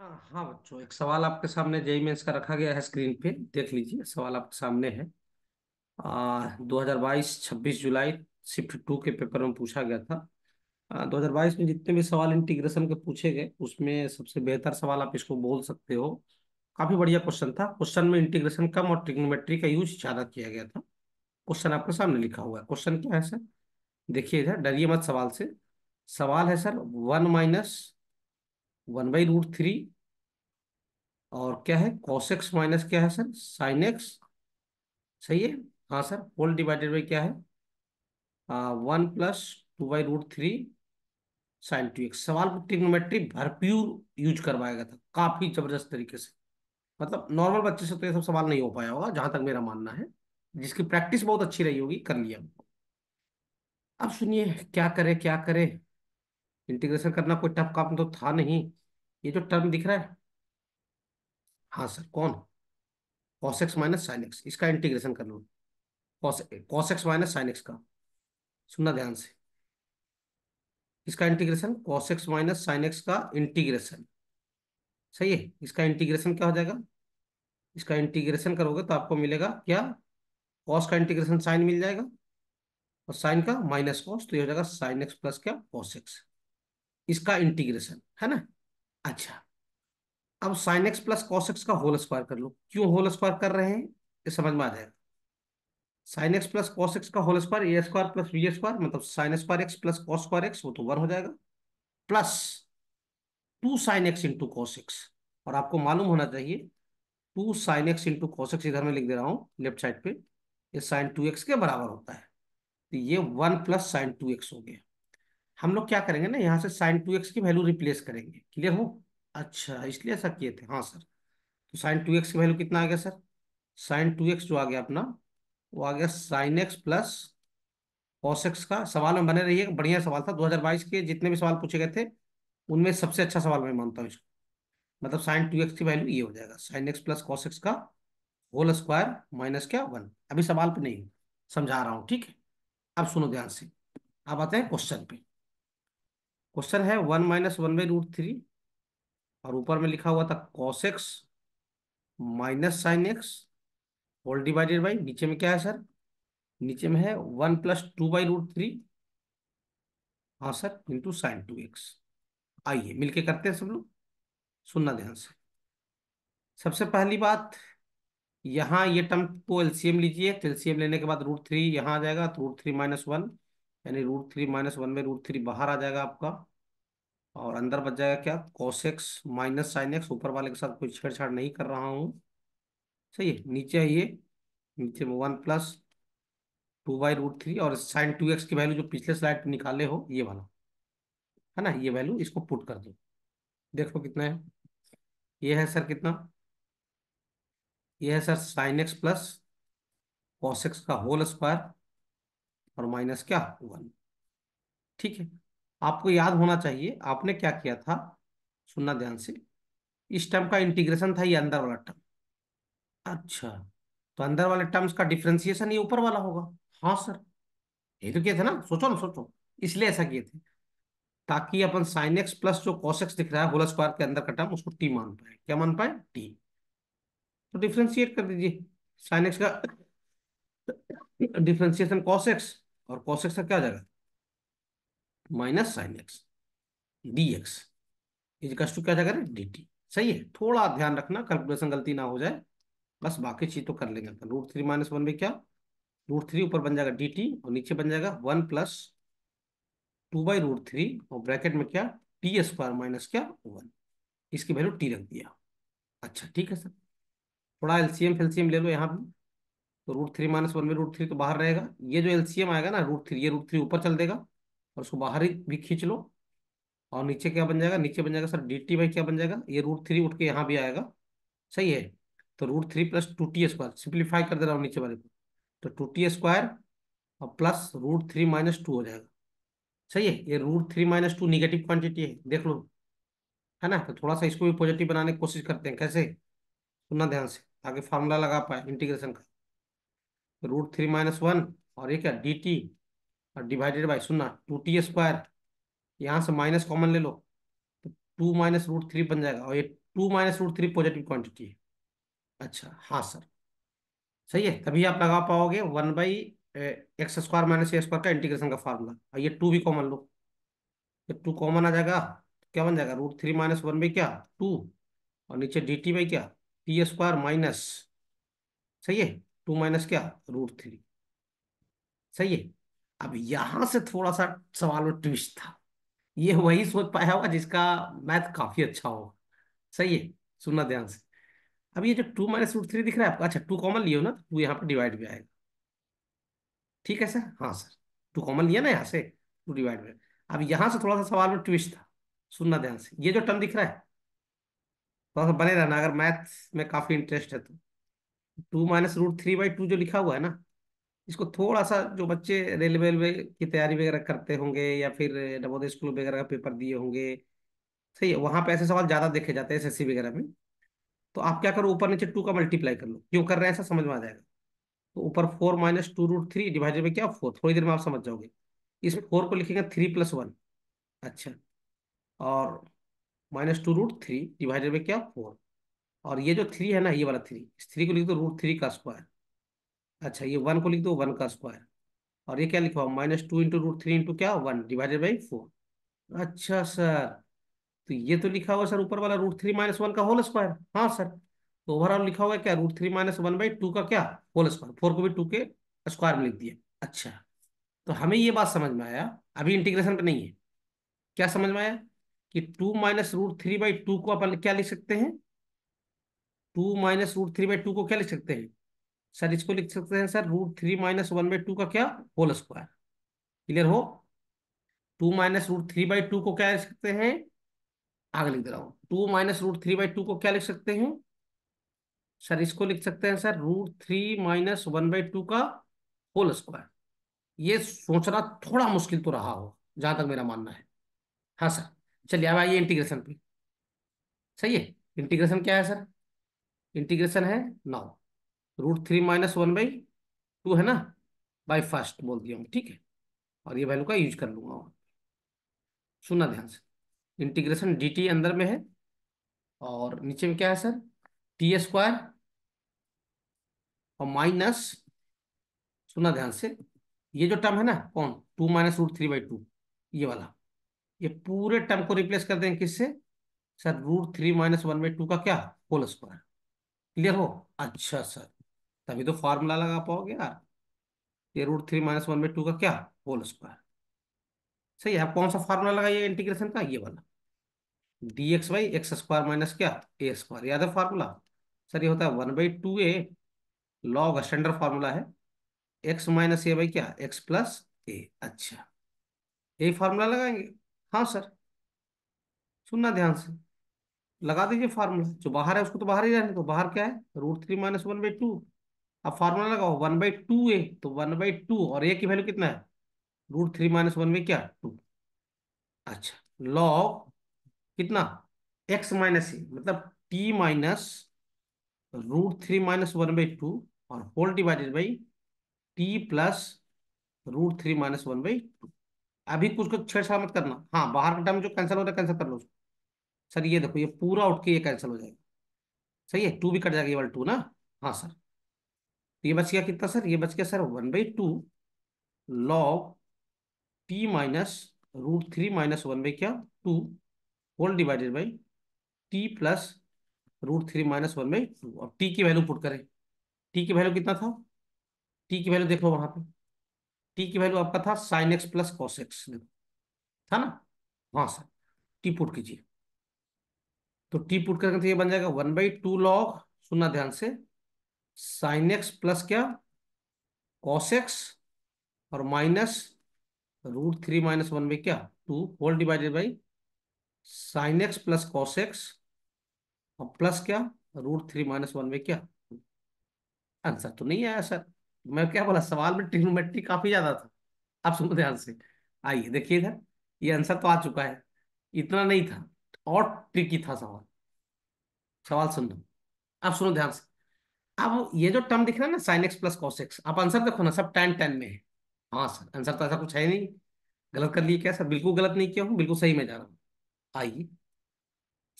हाँ बच्चों हाँ, एक सवाल आपके सामने जेई मेंस का रखा गया है स्क्रीन पे देख लीजिए सवाल आपके सामने है आ, 2022 26 जुलाई शिफ्ट टू के पेपर में पूछा गया था आ, 2022 में जितने भी सवाल इंटीग्रेशन के पूछे गए उसमें सबसे बेहतर सवाल आप इसको बोल सकते हो काफी बढ़िया क्वेश्चन था क्वेश्चन में इंटीग्रेशन कम और ट्रिग्नोमेट्री का यूज ज्यादा किया गया था क्वेश्चन आपके सामने लिखा हुआ है क्वेश्चन क्या है सर देखिए इधर डरिए मत सवाल से सवाल है sir one minus one by root three और क्या है एक्स माइनस क्या है सर साइन एक्स सही है हाँ सर होल डिवाइडेड बाई क्या है one plus two by root three sine two x सवाल को ट्रिग्नोमेट्री भरपूर यूज करवाया गया था काफी जबरदस्त तरीके से मतलब नॉर्मल बच्चे से तो ये सब सवाल नहीं हो पाया होगा जहां तक मेरा मानना है जिसकी प्रैक्टिस बहुत अच्छी रही होगी कर लिया अब सुनिए क्या करे क्या करे इंटीग्रेशन करना कोई टफ काम तो था नहीं ये जो टर्म दिख रहा है हाँ सर कौन cos x minus sine x इसका इंटीग्रेशन कर लो cos cos x minus sine x का सुनना ध्यान से इसका integration cos x minus sine x का इंटीग्रेशन सही है इसका इंटीग्रेशन क्या हो जाएगा इसका इंटीग्रेशन करोगे तो आपको मिलेगा क्या कॉस का इंटीग्रेशन साइन मिल जाएगा और साइन का माइनस कॉस तो ये हो जाएगा साइन एक्स प्लस क्या कॉस एक्स इसका इंटीग्रेशन है ना अच्छा अब sine x plus cos x का होल स्क्वायर कर लो क्यों होल स्क्वायर कर रहे हैं ये समझ में आ जाएगा sine x plus cos x का whole square a square plus b square मतलब sine square x plus cos square x वो तो वन हो जाएगा plus two sine x into cos x और आपको मालूम होना चाहिए two sine x into cos x इधर में लिख दे रहा हूँ लेफ्ट साइड पे ये साइन टू एक्स के बराबर होता है तो ये one plus sine two x हो गया हम लोग क्या करेंगे ना यहाँ से साइन टू एक्स की वैल्यू रिप्लेस करेंगे क्लियर हो अच्छा इसलिए ऐसा किए थे हाँ सर तो साइन टू एक्स की वैल्यू कितना आ गया सर साइन टू एक्स जो आ गया अपना वो आ गया sine x plus cos x का सवाल में बने रहिए बढ़िया सवाल था 2022 के जितने भी सवाल पूछे गए थे उनमें सबसे अच्छा सवाल मैं मानता हूँ इसको मतलब साइन टू एक्स की वैल्यू ये हो जाएगा sine x plus cos x का होल स्क्वायर माइनस क्या वन अभी सवाल पे नहीं समझा रहा हूँ ठीक है अब सुनो ध्यान से अब आते हैं क्वेश्चन पे क्वेश्चन है one minus one by root three और ऊपर में लिखा हुआ था cos x minus sine x whole divided by नीचे में क्या है सर नीचे में है one plus two by root three हाँ sir into sine two x आइए मिलके करते हैं सब लोग सुनना ध्यान से सबसे पहली बात यहाँ ये टर्म को एलसीएम लीजिए तो एलसीएम लेने के बाद रूट थ्री यहाँ आ जाएगा तो रूट थ्री माइनस वन यानी रूट थ्री माइनस वन में रूट थ्री बाहर आ जाएगा आपका और अंदर बच जाएगा क्या एक्स माइनस साइन एक्स ऊपर वाले के साथ कोई छेड़छाड़ नहीं कर रहा हूँ सही है नीचे आइए नीचे में one plus two by root three और साइन टू एक्स की वैल्यू जो पिछले स्लाइड पे निकाले हो ये वाला है ना ये वैल्यू इसको पुट कर दो देखो कितना है ये है सर कितना ये है sir sine x plus cos x का होल स्क्वायर और माइनस क्या वन ठीक है आपको याद होना चाहिए आपने क्या किया था सुनना ध्यान से इस टर्म का इंटीग्रेशन था ये अंदर वाला टर्म अच्छा तो अंदर वाले टर्म्स का डिफ्रेंसिएशन ये ऊपर वाला होगा हाँ सर ये तो किए थे ना सोचो ना सोचो इसलिए ऐसा किए थे ताकि अपन साइन एक्स प्लस जो कॉस एक्स दिख रहा है होल स्क्वायर के अंदर का टर्म उसको टी मान पाए क्या मान पाए टी तो डिफ्रेंशिएट कर दीजिए साइन एक्स का डिफ्रेंशिएशन कॉस एक्स और कॉस एक्स का क्या जाएगा minus sine x d x equals two क्या जाएगा डी टी सही है थोड़ा ध्यान रखना कैलकुलेशन गलती ना हो जाए बस बाकी चीज तो कर लेंगे रूट थ्री माइनस वन में क्या रूट थ्री ऊपर बन जाएगा डी टी और नीचे बन जाएगा one plus two by root three और ब्रैकेट में क्या टी स्क्वायर माइनस क्या वन इसकी वैल्यू टी रख दिया अच्छा ठीक है सर थोड़ा एलसीएम फेलसीएम ले लो यहाँ भी तो रूट थ्री माइनस वन में रूट थ्री तो बाहर रहेगा ये जो एलसीएम आएगा ना रूट थ्री ये रूट थ्री ऊपर चल देगा और उसको बाहर भी खींच लो और नीचे क्या बन जाएगा नीचे बन जाएगा सर डी टी बाई क्या बन जाएगा ये रूट थ्री उठ के यहाँ भी आएगा सही है तो root three plus two t square simplify कर दे रहा हूँ नीचे वाले को तो टू टी स्क्वायर और plus root three minus two हो जाएगा सही है ये root three minus two negative quantity है देख लो है ना तो थोड़ा सा इसको भी पॉजिटिव बनाने की कोशिश करते हैं कैसे सुनना ध्यान से आगे फार्मूला लगा पाए इंटीग्रेशन का रूट थ्री माइनस वन और ये क्या डी टी और डिवाइडेड बाई सुनना टू टी स्क्वायर यहाँ से माइनस कॉमन ले लो तो टू माइनस रूट थ्री बन जाएगा और ये two minus root three positive quantity है अच्छा हाँ सर सही है तभी आप लगा पाओगे one by x square minus a square का इंटीग्रेशन का फार्मूला और ये टू भी कॉमन लो ये टू कॉमन आ जाएगा तो क्या बन जाएगा root three minus one by क्या टू और नीचे डी टी बाई क्या टी स्क्वायर माइनस सही है टू माइनस क्या रूट थ्री सही है अब यहां से थोड़ा सा सवाल में ट्विस्ट था ये वही सोच पाया होगा जिसका मैथ काफी अच्छा होगा सही है सुनना ध्यान से अब ये जो टू माइनस रूट थ्री दिख रहा है आपको अच्छा टू कॉमन लियो ना तो टू यहाँ पर डिवाइड भी आएगा ठीक है सर हाँ सर टू कॉमन लिया ना यहाँ से टू डिवाइड भी अब यहाँ से थोड़ा सा सवाल में ट्विस्ट था सुनना ध्यान से ये जो टर्म दिख रहा है थोड़ा सा बने रहना अगर मैथ में काफी इंटरेस्ट है तो two minus root three by two जो लिखा हुआ है ना इसको थोड़ा सा जो बच्चे रेलवे वेलवे की तैयारी वगैरह करते होंगे या फिर नवोदय स्कूल वगैरह का पेपर दिए होंगे सही है वहाँ पे ऐसे सवाल ज़्यादा देखे जाते हैं एस वगैरह में तो आप क्या करो ऊपर नीचे टू का मल्टीप्लाई कर लो क्यों कर रहे हैं ऐसा समझ में आ जाएगा तो ऊपर four minus two root three divided by क्या फोर थोड़ी देर में आप समझ जाओगे इस फोर को लिखेंगे थ्री प्लस वन अच्छा और minus two root three divided by क्या फोर और ये जो थ्री है ना ये वाला थ्री इस थ्री को लिखे दो रूट थ्री का स्क्वायर अच्छा ये वन को लिख दो वन का स्क्वायर और ये क्या लिखवाओ minus two into root three into क्या वन डिवाइडेड बाई फोर अच्छा सर तो ये तो लिखा हुआ सर ऊपर वाला रूट थ्री माइनस वन का होल स्क्वायर हाँ सर तो ओवरऑल लिखा हुआ है क्या root three minus one by two का क्या होल स्क्वायर फोर को भी टू के स्क्वायर में लिख दिया अच्छा तो हमें ये बात समझ में आया अभी इंटीग्रेशन पर नहीं है क्या समझ में आया कि two minus root three by two को अपन क्या लिख सकते हैं two minus root three by two को क्या लिख सकते हैं सर इसको लिख सकते हैं sir root three minus one by two का क्या होल स्क्वायर क्लियर हो two minus root three by two को क्या लिख सकते हैं आगे लिख दे रहा हूं two minus root three by two को क्या लिख सकते हैं सर इसको लिख सकते हैं sir root three minus one by two का होल स्क्वायर ये सोचना थोड़ा मुश्किल तो रहा हो जहां तक मेरा मानना है हाँ सर चलिए अब आइए इंटीग्रेशन पे सही है इंटीग्रेशन क्या है सर इंटीग्रेशन है नौ root three minus one by two है ना बाई फर्स्ट बोल दिया हूँ ठीक है और ये वैल्यू का यूज कर लूंगा सुनना ध्यान से इंटीग्रेशन डी अंदर में है और नीचे में क्या है सर टी स्क्वायर और माइनस सुना ध्यान से ये जो टर्म है ना कौन two minus root three by two ये वाला ये पूरे टर्म को रिप्लेस कर देंगे किससे sir root three minus one by two का क्या होल स्क्वायर क्लियर हो अच्छा सर तभी तो फॉर्मूला लगा पाओगे यार ये root three minus one by two का क्या होल स्क्वायर सही है आप कौन सा फॉर्मूला लगाइए इंटीग्रेशन का ये वाला d x by x square minus क्या ए स्क्वायर याद है फार्मूला सर ये होता है one by two a log standard formula है एक्स माइनस ए बाई क्या एक्स प्लस ए अच्छा यही फार्मूला लगाएंगे हाँ सर सुनना ध्यान से लगा दीजिए फार्मूला जो बाहर है उसको तो बाहर ही रहने तो बाहर क्या है root three minus one by two अब फॉर्मूला लगाओ वन बाई टू ए तो वन बाई टू और ए की वैल्यू कितना है रूट थ्री माइनस वन में क्या टू अच्छा लॉग कितना एक्स माइनस ए मतलब t minus root three minus one by two और whole divided by t plus root three minus one by two अभी कुछ कुछ छेड़छाड़ मत करना हाँ बाहर का टर्म जो कैंसिल हो रहा है कैंसिल कर लो सर ये देखो ये पूरा उठ के ये कैंसिल हो जाएगा सही है टू भी कट जाएगा ये वाला टू ना हाँ सर तो ये बच गया कितना सर ये बच गया sir one by two log t minus root three minus one by क्या two whole divided by t plus root three minus one by two और टी की वैल्यू पुट करें टी की वैल्यू कितना था टी की वैल्यू देख लो वहां पे टी की वैल्यू आपका था sine x plus cos x था ना हाँ सर टी पुट कीजिए तो टी पुट करके तो ये बन जाएगा वन बाई टू लॉग सुनना ध्यान से साइन एक्स प्लस क्या कॉस एक्स और minus root three minus one में क्या two whole divided by sine x plus cos x और प्लस क्या रूट थ्री माइनस वन में क्या आंसर तो नहीं आया सर मैं क्या बोला सवाल में ट्रिग्नोमेट्री काफी ज्यादा था आप सुनो ध्यान से आइए देखिए इधर ये आंसर तो आ चुका है इतना नहीं था और ट्रिकी था सवाल सवाल सुन लो आप सुनो ध्यान से अब ये जो टर्म दिख रहा है ना sine x plus cos x आप आंसर देखो ना सब टेन टेन में है हाँ सर आंसर तो ऐसा कुछ है नहीं गलत कर लिए क्या सर बिल्कुल गलत नहीं किया हूँ बिल्कुल सही में जा रहा हूँ आइए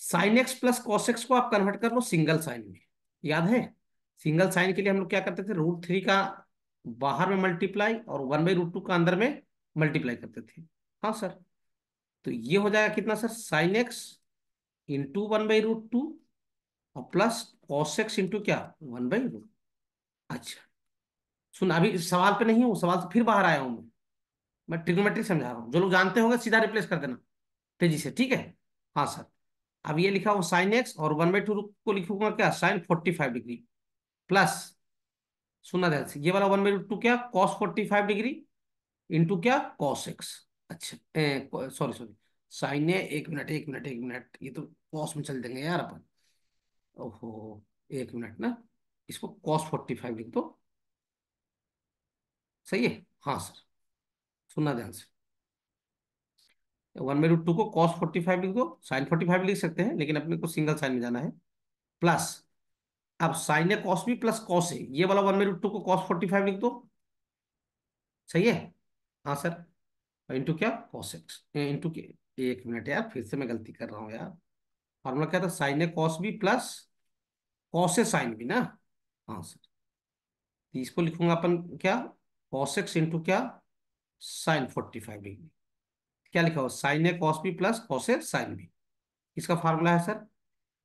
sine x plus cos x को आप कन्वर्ट कर लो सिंगल साइन में याद है सिंगल साइन के लिए हम लोग क्या करते थे रूट थ्री का बाहर में मल्टीप्लाई और वन बाई रूट टू का अंदर में मल्टीप्लाई करते थे हाँ सर तो ये हो जाएगा कितना sir sine x into one by root two और प्लस कॉस एक्स इंटू क्या वन बाई रूट अच्छा सुन अभी सवाल पे नहीं हूँ सवाल तो फिर बाहर आया हूँ मैं मैं ट्रिग्नोमेट्रिक समझा रहा हूँ जो लोग जानते होंगे सीधा रिप्लेस कर देना तेजी से ठीक है हाँ सर अब ये लिखा हुआ साइन एक्स और वन बाई टू को लिखूंगा क्या sine forty five degree plus सुना ध्यान से ये वाला वन बाई टू क्या cos forty five degree into क्या कॉस एक्स अच्छा सॉरी सॉरी साइन एक मिनट एक मिनट एक मिनट ये तो कॉस में चल देंगे यार अपन ओहो एक मिनट ना इसको कॉस फोर्टी फाइव लिख दो सही है हाँ सर सुनना ध्यान से वन बाई रूट टू को कॉस फोर्टी फाइव लिख दो साइन फोर्टी फाइव लिख सकते हैं लेकिन अपने को सिंगल साइन में जाना है प्लस अब साइन है कॉस भी प्लस कॉस है ये वाला वन बाई रूट टू को कॉस फोर्टी फाइव लिख दो सही है हाँ सर इंटू क्या कॉस एक्स इंटू के एक मिनट यार फिर से मैं गलती कर रहा हूँ यार फॉर्मूला क्या था साइन है कॉस भी प्लस कॉसेक साइन भी ना हाँ सर तो इसको लिखूंगा अपन क्या कॉसेक्स इंटू क्या साइन फोर्टी फाइव डिग्री क्या लिखा हुआ sine a cos b plus cos sine b इसका फार्मूला है सर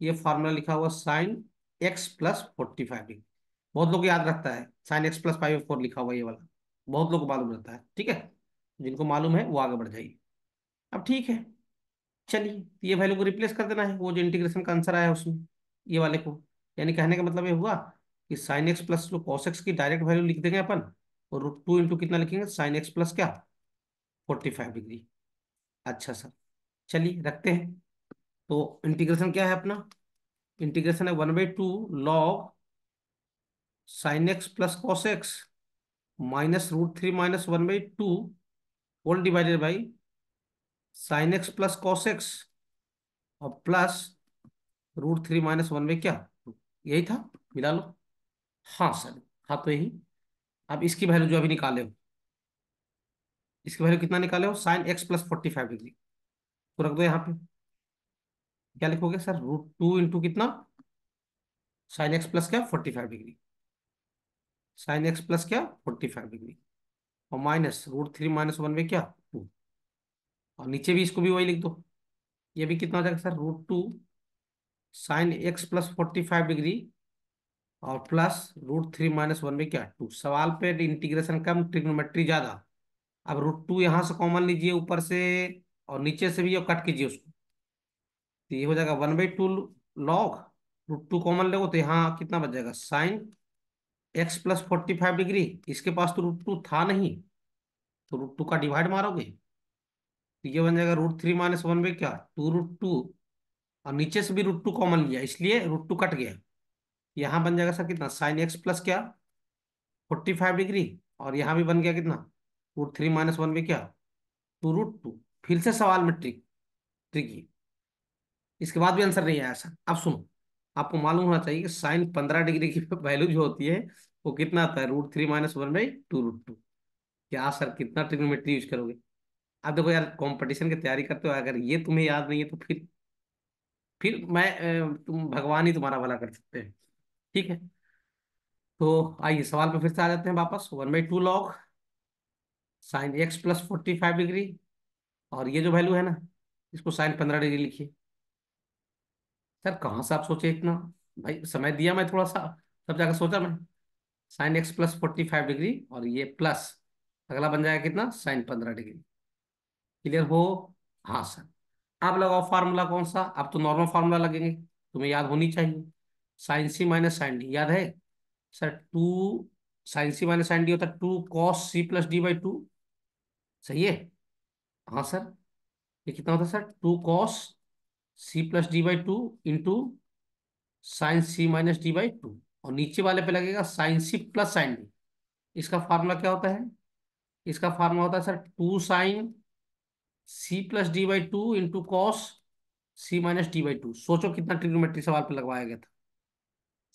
ये फार्मूला लिखा हुआ sine x plus forty five degree बहुत लोग याद रखता है sine x plus five four लिखा हुआ ये वाला बहुत लोग को मालूम रहता है ठीक है जिनको मालूम है वो आगे बढ़ जाइए अब ठीक है चलिए ये वैल्यू को रिप्लेस कर देना है वो जो इंटीग्रेशन का आंसर आया उसमें ये वाले को यानी कहने का मतलब ये हुआ कि साइन एक्स प्लस जो कॉस एक्स की डायरेक्ट वैल्यू लिख देंगे अपन और रूट टू इंटू कितना लिखेंगे साइन एक्स प्लस क्या फोर्टी फाइव डिग्री अच्छा सर चलिए रखते हैं तो इंटीग्रेशन क्या है अपना इंटीग्रेशन है one by two log sine x plus cos x minus root three minus one by two whole divided by sine x plus cos x और plus root three minus one by क्या यही था मिला लो हाँ sir हाँ तो यही अब इसकी वैल्यू जो अभी निकाले हो इसकी वैल्यू कितना निकाले हो sine x plus forty five degree तो रख दो यहाँ पे क्या लिखोगे सर रूट टू इंटू कितना साइन एक्स प्लस क्या forty five degree sine x plus क्या फोर्टी फाइव डिग्री और minus root three minus one में क्या टू और नीचे भी इसको भी वही लिख दो ये भी कितना हो जाएगा sir root two sine x plus forty five degree और plus root three minus one में क्या टू सवाल पे इंटीग्रेशन कम ट्रिग्नोमेट्री ज़्यादा अब रूट टू यहाँ से कॉमन लीजिए ऊपर से और नीचे से भी कट कीजिए उसको तो ये हो जाएगा one by two log root two common लेगो तो यहाँ कितना बच जाएगा sine x plus forty five degree इसके पास तो रूट टू था नहीं तो रूट टू का डिवाइड मारोगे तो ये बन जाएगा root three minus one by क्या टू रूट टू और नीचे से भी रूट टू कॉमन लिया इसलिए रूट टू कट गया यहाँ बन जाएगा सर कितना साइन एक्स प्लस क्या फोर्टी फाइव डिग्री और यहाँ भी बन गया कितना रूट थ्री माइनस वन में क्या टू रूट टू फिर से सवाल में ट्रिक ट्रिकी इसके बाद भी आंसर नहीं आया सर अब सुनो आपको मालूम होना चाहिए कि साइन पंद्रह डिग्री की वैल्यू जो होती है वो कितना आता है root three minus one by two root two क्या सर कितना ट्रिग्नोमेट्री यूज करोगे आप देखो यार कंपटीशन की तैयारी करते हो अगर ये तुम्हें याद नहीं है तो फिर फिर मैं तुम भगवान ही तुम्हारा भला कर सकते हैं ठीक है तो आइए सवाल पर फिर से आ जाते हैं वापस one by two log sine x plus forty five degree और ये जो वैल्यू है ना इसको साइन पंद्रह डिग्री लिखिए सर कहाँ से आप सोचे इतना भाई समय दिया मैं थोड़ा सा तब जाकर सोचा मैं sine x plus forty five degree और ये प्लस अगला बन जाएगा कितना साइन पंद्रह डिग्री क्लियर हो हाँ सर आप लगाओ फार्मूला कौन सा आप तो नॉर्मल फार्मूला लगेंगे तुम्हें याद होनी चाहिए sine c minus sine d याद है sir two sine c minus sine d होता है two cos c plus d by two सही है हाँ सर ये कितना होता है sir two cos c plus d by two into sine c minus d by two और नीचे वाले पे लगेगा sine c plus sine d इसका फार्मूला क्या होता है इसका फार्मूला होता है sir two sine c plus d by two into cos c minus d by two सोचो कितना ट्रिग्नोमेट्री सवाल पे लगवाया गया था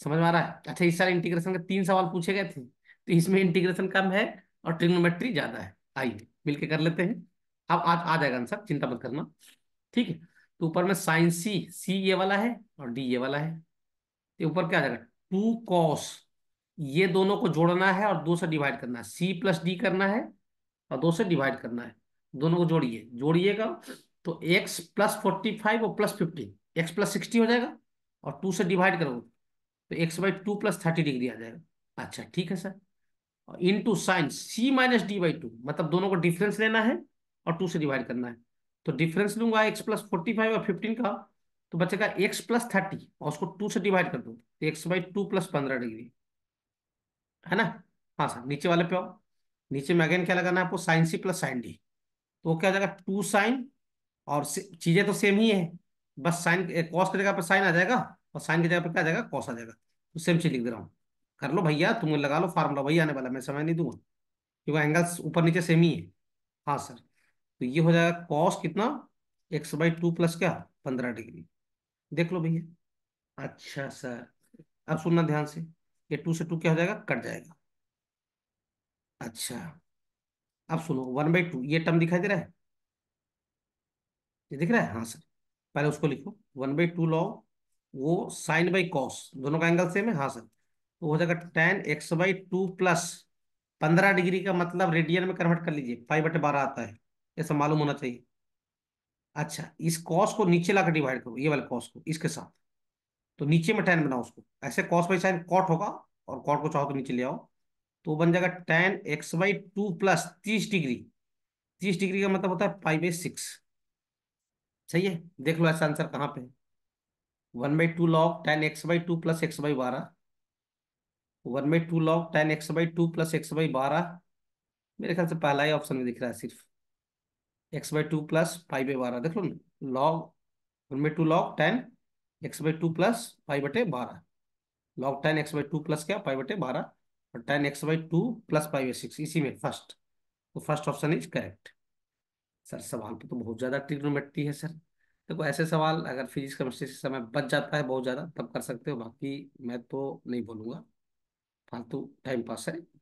समझ में आ रहा है अच्छा इस सारे इंटीग्रेशन के तीन सवाल पूछे गए थे तो इसमें इंटीग्रेशन कम है और ट्रिग्नोमेट्री ज्यादा है आइए मिलके कर लेते हैं अब आज आ जाएगा आंसर चिंता मत करना ठीक है तो ऊपर में साइन सी सी ये वाला है और डी ये वाला है तो ऊपर क्या आ जाएगा टू कॉस ये दोनों को जोड़ना है और दो से डिवाइड करना है सी प्लस डी करना है और दो से डिवाइड करना है दोनों को जोड़िए जोड़िएगा तो x प्लस फोर्टी फाइव और plus fifteen x plus sixty हो जाएगा और टू से डिवाइड करोगे तो x by two plus thirty degree आ जाएगा अच्छा ठीक है सर और into sine c minus d by two मतलब दोनों को डिफरेंस लेना है और टू से डिवाइड करना है तो डिफरेंस लूंगा एक्स प्लस फोर्टी फाइव और फिफ्टीन का तो बचेगा एक्स प्लस थर्टी और उसको टू से डिवाइड कर दो तो एक्स बाई टू प्लस पंद्रह डिग्री है ना हाँ सर नीचे वाले पे आओ नीचे में अगेन क्या लगाना है आपको sine c plus sine d तो क्या हो जाएगा टू साइन और चीजें तो सेम ही है बस साइन कॉस की जगह पर साइन आ जाएगा और साइन की जगह पर क्या जाएगा कॉस आ जाएगा तो सेम चीज लिख दे रहा हूँ कर लो भैया तुम लगा लो फार्मूला वही आने वाला मैं समय नहीं दूंगा क्योंकि एंगल्स ऊपर नीचे सेम ही है हाँ सर तो ये हो जाएगा कॉस कितना एक्स बाई टू प्लस क्या पंद्रह डिग्री देख लो भैया अच्छा सर अब सुनना ध्यान से ये टू से टू क्या हो जाएगा कट जाएगा अच्छा अब सुनो वन बाई टू ये टर्म दिखाई दे रहा है ये दिख रहा है हाँ सर पहले उसको लिखो वन बाई टू लाओ वो साइन बाई कॉस दोनों का एंगल सेम है हाँ सर तो हो जाएगा tan x by two plus पंद्रह डिग्री का मतलब रेडियन में कन्वर्ट कर लीजिए फाइव बटे बारह आता है ऐसा मालूम होना चाहिए अच्छा इस कॉस को नीचे लाकर डिवाइड करो ये वाले कॉस को इसके साथ तो नीचे में टेन बनाओ उसको ऐसे कॉस बाई साइन कॉट होगा और कॉट को चाहो तो नीचे ले आओ तो बन जाएगा tan x by two plus तीस डिग्री तीस डिग्री का मतलब होता है फाइव बाई सिक्स सही है देख लो ऐसा आंसर कहाँ पे one by two log tan x by two plus x by बारह one by two log tan x by two plus x by बारह मेरे ख्याल से पहला ही ऑप्शन में दिख रहा है सिर्फ x by two plus five by बारह देख लो ना log one by two log tan x by two plus five बटे बारह log tan x by two plus क्या फाइव बटे बारह और tan x by two plus five six इसी में फर्स्ट तो first option is correct sir सवाल पे तो बहुत ज़्यादा ट्रिग्नोमेट्री है सर देखो ऐसे सवाल अगर फिजिक्स केमिस्ट्री से समय बच जाता है बहुत ज़्यादा तब कर सकते हो बाकी मैं तो नहीं बोलूँगा फालतू टाइम पास है